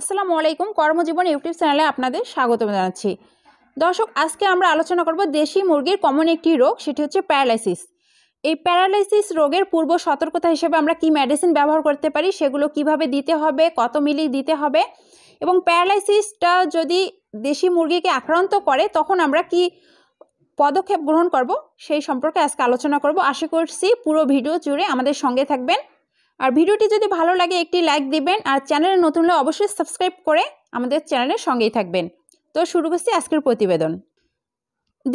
আসসালামু আলাইকুম কর্মজীবন ইউটিউব চ্যানেলে আপনাদের স্বাগত জানাচ্ছি দর্শক আজকে আমরা আলোচনা করব দেশি মুরগির কমন একটি রোগ সেটি হচ্ছে প্যারালাইসিস এই প্যারালাইসিস রোগের পূর্ব সতর্কতা হিসেবে আমরা কি মেডিসিন ব্যবহার করতে পারি সেগুলো কিভাবে দিতে হবে কত মিলি দিতে হবে এবং প্যারালাইসিসটা যদি দেশি মুরগিকে আক্রান্ত করে তখন আমরা কি পদক্ষেপ গ্রহণ করব সেই সম্পর্কে আজকে আলোচনা করব আশা করছি পুরো ভিডিও জুড়ে আমাদের সঙ্গে থাকবেন আর ভিডিওটি যদি ভালো লাগে একটি লাইক দিবেন আর চ্যানেলে নতুন হলে অবশ্যই সাবস্ক্রাইব করে আমাদের চ্যানেলের সঙ্গেই থাকবেন তো শুরু করছি আজকের প্রতিবেদন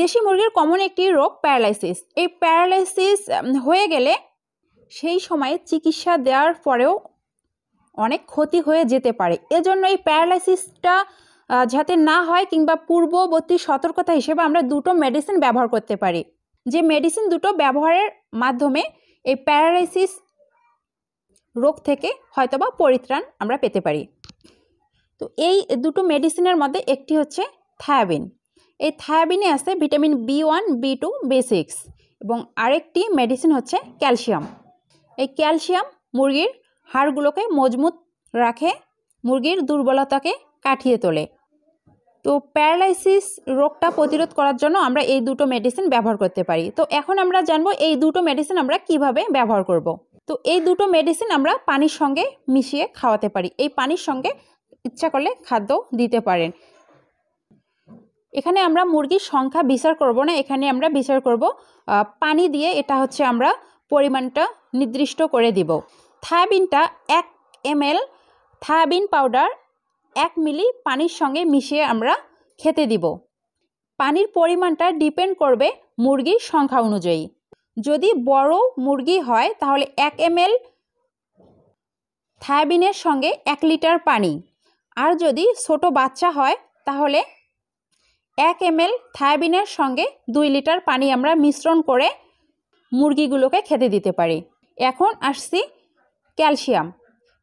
দেশি মুরগির কমন একটি রোগ প্যারালাইসিস এই প্যারালাইসিস হয়ে গেলে সেই সময়ে চিকিৎসা দেওয়ার পরেও অনেক ক্ষতি হয়ে যেতে পারে এজন্য এই প্যারালাইসিসটা যাতে না হয় কিংবা পূর্ববর্তী সতর্কতা হিসেবে আমরা দুটো মেডিসিন ব্যবহার করতে পারি যে মেডিসিন দুটো ব্যবহারের মাধ্যমে এই প্যারালাইসিস রোগ থেকে হয়তোবা পরিত্রাণ আমরা পেতে পারি তো এই দুটো মেডিসিনের মধ্যে একটি হচ্ছে থায়াবিন এই থায়াবিনে আছে vitamin B one B two B six এবং আরেকটি মেডিসিন হচ্ছে ক্যালসিয়াম এই ক্যালসিয়াম মুরগির হাড়গুলোকে মজবুত রাখে মুরগির দুর্বলতাকে কাটিয়ে তোলে তো প্যারালাইসিস রোগটা প্রতিরোধ করার জন্য আমরা এই দুটো মেডিসিন ব্যবহার করতে পারি তো এখন আমরা জানবো এই দুটো মেডিসিন আমরা কিভাবে ব্যবহার করব। তো এই দুটো মেডিসিন আমরা পানির সঙ্গে মিশিয়ে খাওয়াতে পারি এই পানির সঙ্গে ইচ্ছা করলে খাদ্য দিতে পারেন এখানে আমরা মুরগির সংখ্যা বিচার করব না এখানে আমরা বিচার করব পানি দিয়ে এটা হচ্ছে আমরা পরিমাণটা নির্দিষ্ট করে দিব থায়াবিনটা এক এম এল থায়াবিন পাউডার এক মিলি পানির সঙ্গে মিশিয়ে আমরা খেতে দিব পানির পরিমাণটা ডিপেন্ড করবে মুরগির সংখ্যা অনুযায়ী যদি বড় মুরগি হয় তাহলে এক এম এল থায়াবিনের সঙ্গে এক লিটার পানি আর যদি ছোট বাচ্চা হয় তাহলে এক এম এল থায়াবিনের সঙ্গে দুই লিটার পানি আমরা মিশ্রণ করে মুরগিগুলোকে খেতে দিতে পারি এখন আসছি ক্যালসিয়াম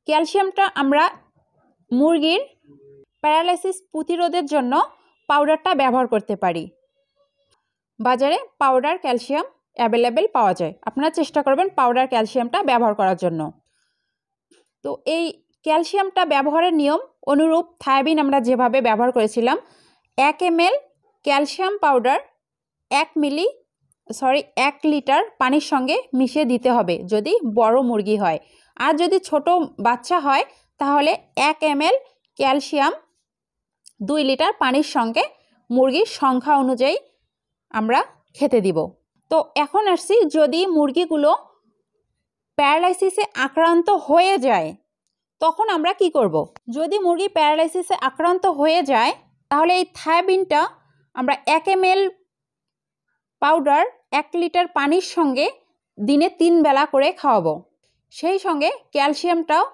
ক্যালসিয়ামটা আমরা মুরগির প্যারালাইসিস প্রতিরোধের জন্য পাউডারটা ব্যবহার করতে পারি বাজারে পাউডার ক্যালসিয়াম অ্যাভেলেবেল পাওয়া যায় আপনারা চেষ্টা করবেন পাউডার ক্যালসিয়ামটা ব্যবহার করার জন্য তো এই ক্যালসিয়ামটা ব্যবহারের নিয়ম অনুরূপ থায়াবিন আমরা যেভাবে ব্যবহার করেছিলাম এক এম ক্যালসিয়াম পাউডার এক মিলি সরি এক লিটার পানির সঙ্গে মিশিয়ে দিতে হবে যদি বড় মুরগি হয় আর যদি ছোট বাচ্চা হয় তাহলে এক এম ক্যালসিয়াম দুই লিটার পানির সঙ্গে মুরগির সংখ্যা অনুযায়ী আমরা খেতে দিব তো এখন আসছি যদি মুরগিগুলো প্যারালাইসিসে আক্রান্ত হয়ে যায় তখন আমরা কি করব। যদি মুরগি প্যারালাইসিসে আক্রান্ত হয়ে যায় তাহলে এই থায়াবিনটা আমরা এক এম পাউডার এক লিটার পানির সঙ্গে দিনে তিন বেলা করে খাওয়াবো সেই সঙ্গে ক্যালসিয়ামটাও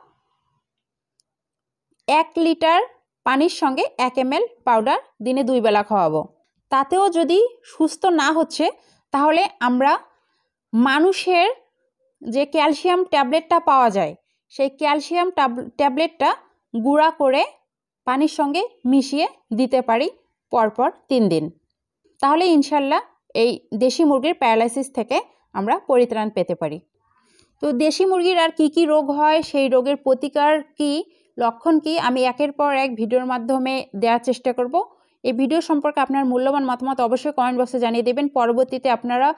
এক লিটার পানির সঙ্গে এক এম পাউডার দিনে দুই বেলা খাওয়াবো তাতেও যদি সুস্থ না হচ্ছে তাহলে আমরা মানুষের যে ক্যালসিয়াম ট্যাবলেটটা পাওয়া যায় সেই ক্যালসিয়াম ট্যাবলেটটা গুঁড়া করে পানির সঙ্গে মিশিয়ে দিতে পারি পরপর তিন দিন তাহলে ইনশাল্লাহ এই দেশি মুরগির প্যারালাইসিস থেকে আমরা পরিত্রাণ পেতে পারি তো দেশি মুরগির আর কি কি রোগ হয় সেই রোগের প্রতিকার কি লক্ষণ কি আমি একের পর এক ভিডিওর মাধ্যমে দেওয়ার চেষ্টা করব এই ভিডিও সম্পর্কে আপনার মূল্যবান মতামত অবশ্যই কমেন্ট বক্সে জানিয়ে দেবেন পরবর্তীতে আপনারা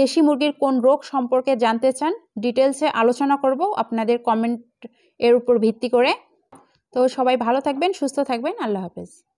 দেশি মুরগির কোন রোগ সম্পর্কে জানতে চান ডিটেলসে আলোচনা করব আপনাদের কমেন্ট এর উপর ভিত্তি করে তো সবাই ভালো থাকবেন সুস্থ থাকবেন আল্লাহ হাফেজ